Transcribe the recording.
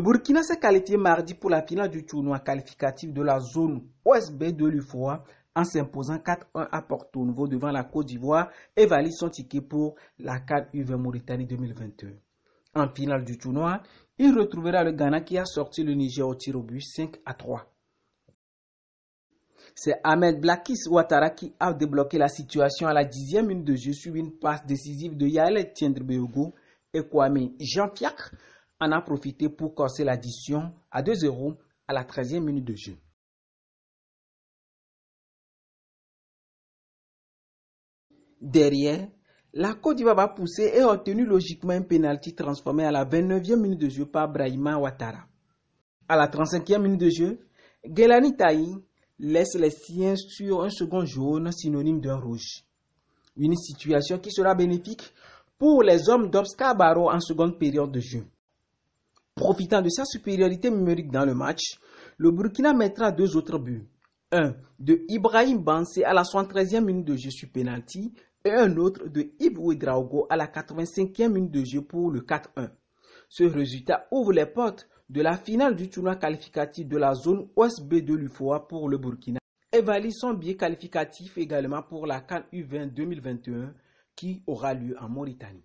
Le Burkina s'est qualifié mardi pour la finale du tournoi qualificatif de la zone OSB de l'UFOA en s'imposant 4-1 à Porto Nouveau devant la Côte d'Ivoire et valide son ticket pour la CAD UV Mauritanie 2021. En finale du tournoi, il retrouvera le Ghana qui a sorti le Niger au tir au but 5 à 3. C'est Ahmed Blakis Ouattara qui a débloqué la situation à la dixième minute de jeu sur une passe décisive de Yael Tiendrbeogo et Kwame Jean-Pierre en a profité pour corser l'addition à 2 0 à la 13e minute de jeu. Derrière, la Côte d'Ivoire va pousser et obtenu logiquement un pénalty transformé à la 29e minute de jeu par Brahima Ouattara. À la 35e minute de jeu, Gelani Taï laisse les siens sur un second jaune synonyme d'un rouge. Une situation qui sera bénéfique pour les hommes d'Obscabaro en seconde période de jeu. Profitant de sa supériorité numérique dans le match, le Burkina mettra deux autres buts. Un de Ibrahim Bansé à la 73e minute de jeu sur penalty et un autre de Ibrahim Draogo à la 85e minute de jeu pour le 4-1. Ce résultat ouvre les portes de la finale du tournoi qualificatif de la zone OSB de l'UFOA pour le Burkina et valide son biais qualificatif également pour la CAN U20 2021 qui aura lieu en Mauritanie.